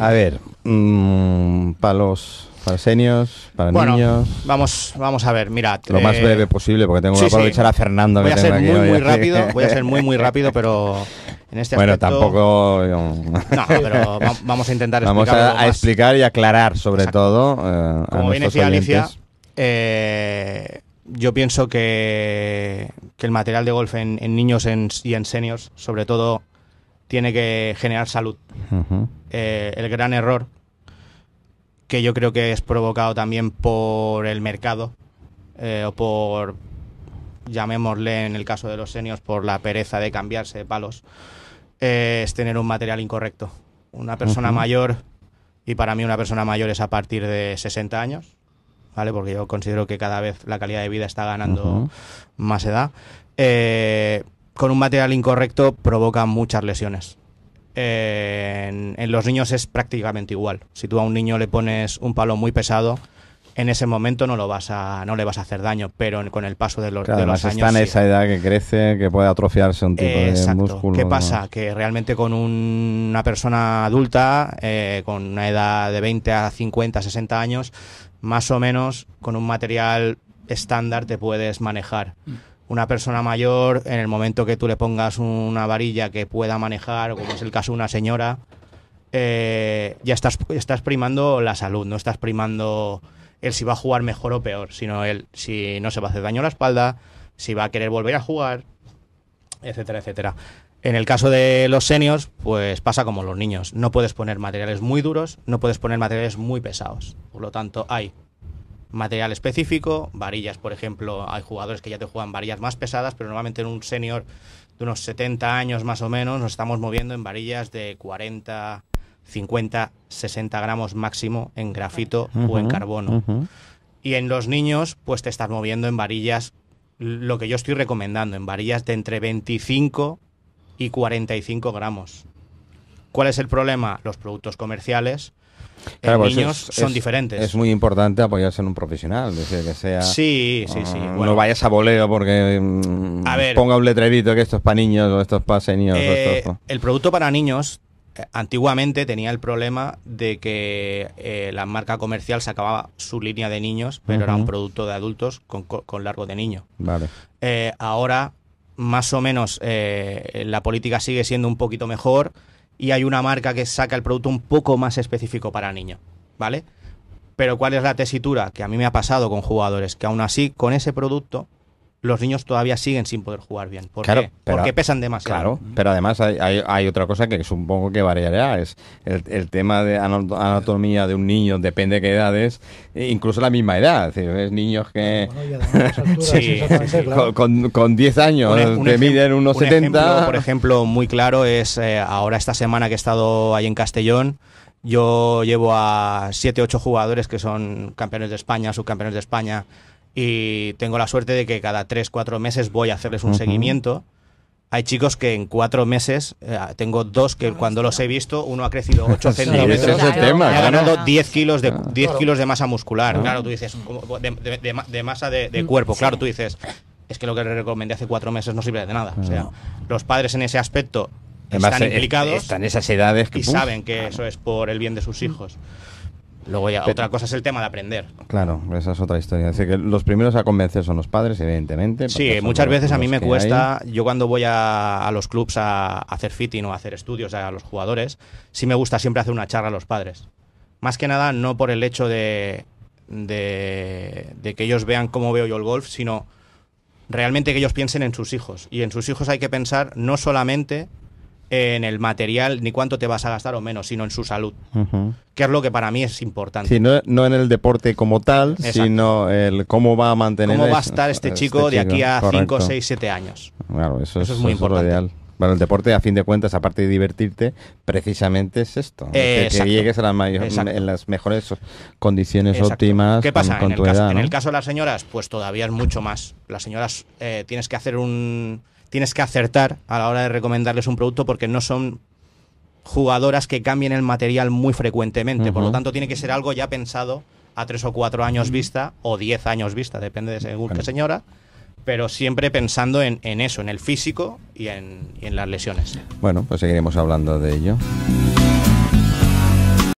A ver, mm, para los para senios, para niños. Vamos, vamos a ver, Mira, Lo más eh, breve posible, porque tengo que aprovechar a Fernando. Voy a ser muy, muy rápido, voy a ser muy, muy rápido, pero en este bueno, tampoco. No, pero vamos a intentar Vamos a, explicar y aclarar, sobre todo. Eh, Como bien decía Alicia, eh, yo pienso que, que, el material de golf en, niños y en seniors, sobre todo tiene que generar salud. Eh, el gran error, que yo creo que es provocado también por el mercado, eh, o por, llamémosle en el caso de los senios por la pereza de cambiarse de palos, eh, es tener un material incorrecto. Una persona mayor, y para mí una persona mayor es a partir de 60 años, ¿vale? Porque yo considero que cada vez la calidad de vida está ganando más edad con un material incorrecto provoca muchas lesiones. En, los niños es prácticamente igual. Si tú a un niño le pones un palo muy pesado, en ese momento no lo vas a, no le vas a hacer daño, pero con el paso de los, años. Está en esa edad que crece, que puede atrofiarse un tipo de músculo. ¿Qué pasa? Que realmente con una persona adulta, eh, con una edad de 20 a 50, 60 años, más o menos con un material estándar te puedes manejar. Mm una persona mayor, en el momento que tú le pongas una varilla que pueda manejar, o como es el caso de una señora, eh, ya estás, estás primando la salud, no estás primando el si va a jugar mejor o peor, sino él si no se va a hacer daño a la espalda, si va a querer volver a jugar, etcétera, etcétera. En el caso de los seniors, pues pasa como los niños. No puedes poner materiales muy duros, no puedes poner materiales muy pesados. Por lo tanto, hay material específico, varillas, por ejemplo, hay jugadores que ya te juegan varillas más pesadas, pero normalmente en un senior de unos 70 años más o menos nos estamos moviendo en varillas de 40, 50, 60 gramos máximo en grafito o en carbono. Y en los niños, pues te estás moviendo en varillas, lo que yo estoy recomendando, en varillas de entre 25 y 45 gramos. ¿Cuál es el problema? Los productos comerciales eh, Los pues niños son diferentes. Es muy importante apoyarse en un profesional, decir, que sea... Sí, sí, sí. Ah, no vayas a boleo porque mm, ponga un letrerito que esto es para niños o esto es para eh, niños. El producto para niños eh, antiguamente tenía el problema de que la marca comercial sacaba su línea de niños, pero era un producto de adultos con, largo de niño. ahora, más o menos, la política sigue siendo un poquito mejor y hay una marca que saca el producto un poco más específico para niños, ¿vale? Pero ¿cuál es la tesitura? Que a mí me ha pasado con jugadores que aún así con ese producto los niños todavía siguen sin poder jugar bien. ¿Por Porque pesan demasiado. Claro, mm. pero además hay, otra cosa que supongo que variará, es el, tema de anatomía de un niño, depende de qué edad es, e incluso la misma edad. niños que con 10 años miden unos 70. por ejemplo, muy claro es eh, ahora esta semana que he estado ahí en Castellón, yo llevo a 7, 8 jugadores que son campeones de España, subcampeones de España, y tengo la suerte de que cada 3, 4 meses voy a hacerles un seguimiento. Hay chicos que en cuatro meses, eh, tengo dos que cuando los he visto, uno ha crecido 8 centímetros ha ganado 10 kilos de, 10 ah. kilos de masa muscular. Ah. Claro, tú dices, de, masa de, mm, cuerpo. Claro, tú dices, es que lo que les recomendé hace cuatro meses no sirve de nada. O sea, ah. los padres en ese aspecto están eh, implicados. esas edades y saben que eso es por el bien de sus mm. hijos. Luego otra cosa es el tema de aprender. Claro, esa es otra historia. Es decir, que los primeros a convencer son los padres, evidentemente. Sí, muchas veces a mí me cuesta, yo cuando voy a, los clubs a, hacer fitting o a hacer estudios a los jugadores, sí me gusta siempre hacer una charla a los padres. Más que nada, no por el hecho de, de que ellos vean cómo veo yo el golf, sino realmente que ellos piensen en sus hijos. Y en sus hijos hay que pensar no solamente en el material ni cuánto te vas a gastar o menos, sino en su salud, que es lo que para mí es importante. Sí, no, en el deporte como tal, sino el cómo va a mantener. ¿Cómo va a este estar este, chico, este de aquí a 5, 6, 7 años? Claro, eso, es, muy importante. el deporte, a fin de cuentas, aparte de divertirte, precisamente es esto. que, llegues a en las mejores condiciones óptimas. ¿Qué pasa? en, el caso, en el caso de las señoras, pues todavía es mucho más. Las señoras eh, tienes que hacer un tienes que acertar a la hora de recomendarles un producto porque no son jugadoras que cambien el material muy frecuentemente. Por lo tanto, tiene que ser algo ya pensado a tres o cuatro años mm. vista o diez años vista, depende de según qué señora pero siempre pensando en, eso, en el físico y en las lesiones. Bueno, pues seguiremos hablando de ello.